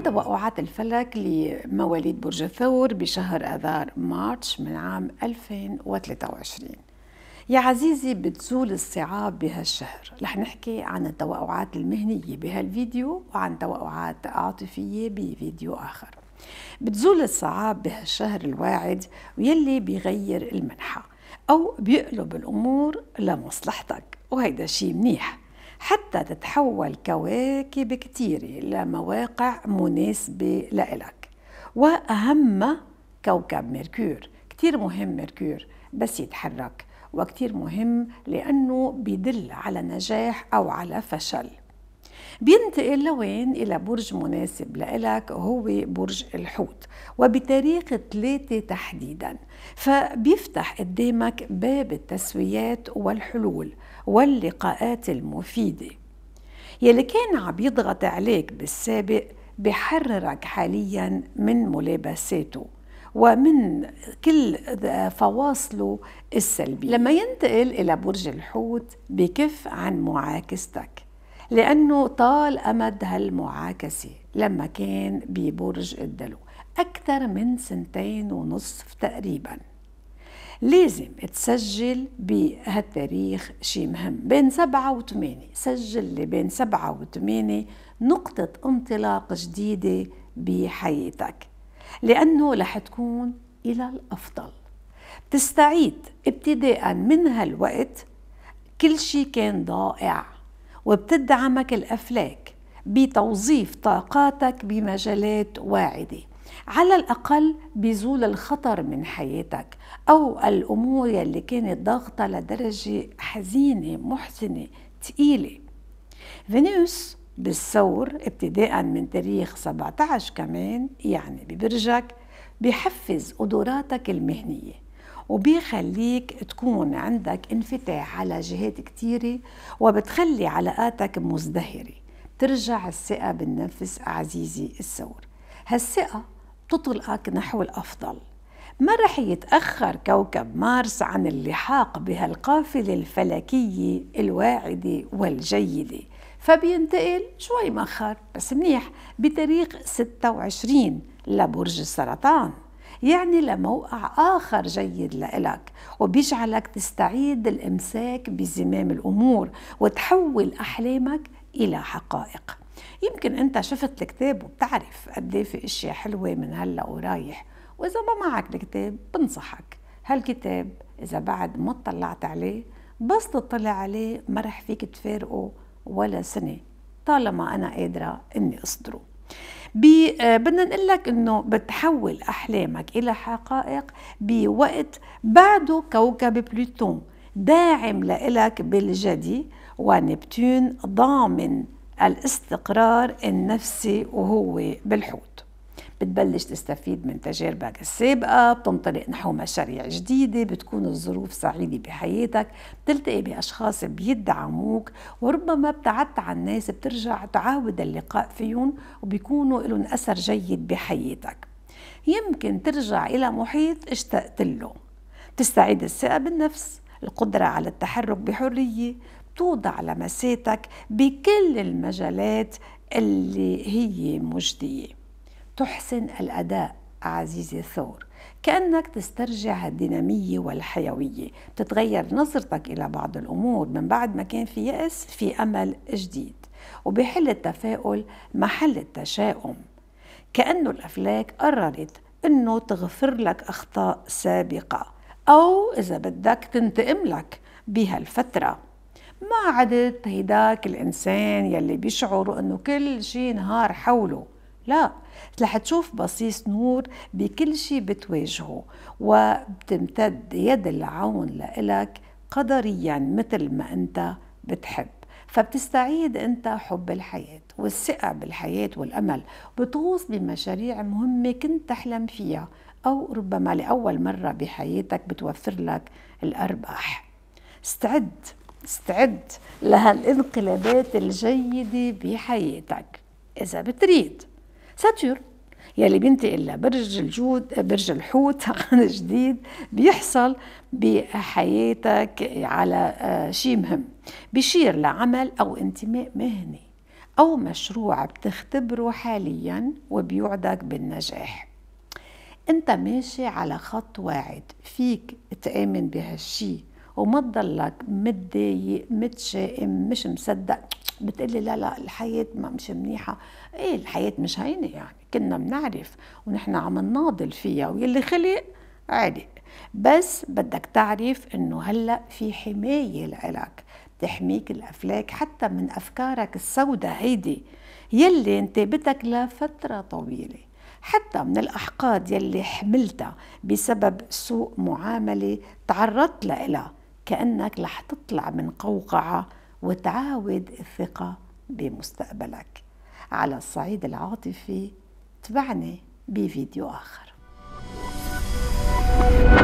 عن توقعات الفلك لمواليد برج الثور بشهر اذار مارتش من عام 2023 يا عزيزي بتزول الصعاب بهالشهر رح نحكي عن التوقعات المهنية بهالفيديو وعن توقعات عاطفية بفيديو آخر بتزول الصعاب بهالشهر الواعد ويلي بيغير المنحة أو بيقلب الأمور لمصلحتك وهيدا شي منيح حتى تتحول كواكب كتيرة لمواقع مناسبة لإلك وأهم كوكب ميركور كتير مهم ميركور بس يتحرك وكتير مهم لأنه بيدل على نجاح أو على فشل بينتقل لوين إلى برج مناسب لإلك هو برج الحوت وبتاريخ ثلاثة تحديدا فبيفتح قدامك باب التسويات والحلول واللقاءات المفيدة يلي كان عم يضغط عليك بالسابق بحررك حاليا من ملابساته ومن كل فواصله السلبية لما ينتقل إلى برج الحوت بكف عن معاكستك لأنه طال أمد هالمعاكسة لما كان ببرج الدلو أكثر من سنتين ونصف تقريبا لازم تسجل بهالتاريخ شي مهم بين سبعة وثمانية سجل لي بين سبعة وثمانية نقطة انطلاق جديدة بحياتك لأنه رح تكون إلى الأفضل بتستعيد ابتداء من هالوقت كل شي كان ضائع وبتدعمك الأفلاك بتوظيف طاقاتك بمجالات واعدة على الأقل بيزول الخطر من حياتك أو الأمور يلي كانت ضاغطة لدرجة حزينة محزنة تقيلة فينيوس بالثور ابتداء من تاريخ 17 كمان يعني ببرجك بحفز قدراتك المهنيه وبيخليك تكون عندك انفتاح على جهات كتيرة وبتخلي علاقاتك مزدهرة ترجع الثقة بالنفس عزيزي الثور هالثقة بتطلقك نحو الأفضل ما رح يتأخر كوكب مارس عن اللحاق بهالقافلة الفلكية الواعدة والجيدة فبينتقل شوي مأخر بس منيح بتاريخ 26 لبرج السرطان يعني لموقع آخر جيد لإلك وبيجعلك تستعيد الإمساك بزمام الأمور وتحول أحلامك إلى حقائق يمكن أنت شفت الكتاب وبتعرف قد إيه في أشياء حلوة من هلأ ورايح وإذا ما معك الكتاب بنصحك هالكتاب إذا بعد ما اطلعت عليه بس تطلع عليه ما رح فيك تفارقه ولا سنة طالما أنا قادرة إني أصدره آه، بدنا نقول لك انه بتحول احلامك الى حقائق بوقت بعده كوكب بلوتون داعم لإلك بالجدي ونبتون ضامن الاستقرار النفسي وهو بالحوت بتبلش تستفيد من تجاربك السابقة بتنطلق نحو مشاريع جديدة بتكون الظروف سعيدة بحياتك بتلتقي بأشخاص بيدعموك وربما ابتعدت عن ناس بترجع تعاود اللقاء فيهم وبيكونوا لهم أثر جيد بحياتك يمكن ترجع إلى محيط اشتقت له تستعيد الثقة بالنفس القدرة على التحرك بحرية توضع لمساتك بكل المجالات اللي هي مجديه تحسن الأداء عزيزي ثور كأنك تسترجع الدينامية والحيوية بتتغير نظرتك إلى بعض الأمور من بعد ما كان في يأس في أمل جديد وبيحل التفاؤل محل التشاؤم كأنه الأفلاك قررت أنه تغفر لك أخطاء سابقة أو إذا بدك تنتقم لك بهالفترة ما عدت هيداك الإنسان يلي بيشعر أنه كل شيء نهار حوله لا رح تشوف بصيص نور بكل شيء بتواجهه وبتمتد يد العون لإلك قدريا مثل ما أنت بتحب فبتستعيد أنت حب الحياة والثقة بالحياة والأمل بتغوص بمشاريع مهمة كنت تحلم فيها أو ربما لأول مرة بحياتك بتوفر لك الأرباح استعد استعد لهالانقلابات الجيدة بحياتك إذا بتريد ساتور يلي بينتقل لبرج الجود برج الحوت عن جديد بيحصل بحياتك على آه، شيء مهم بيشير لعمل أو انتماء مهني أو مشروع بتختبره حاليا وبيوعدك بالنجاح انت ماشي على خط واعد فيك تآمن بهالشي وما تضلك متضايق متشائم مش مصدق بتقلي لا لا الحياة ما مش منيحة ايه الحياة مش هينة يعني كنا بنعرف ونحن عم نناضل فيها ويلي خلق عادي بس بدك تعرف انه هلا في حماية لإلك بتحميك الافلاك حتى من افكارك السوداء هيدي يلي انتابتك لفترة طويلة حتى من الأحقاد يلي حملتها بسبب سوء معاملة تعرضت لها كأنك رح تطلع من قوقعة وتعاود الثقة بمستقبلك على الصعيد العاطفي تبعني بفيديو آخر thank you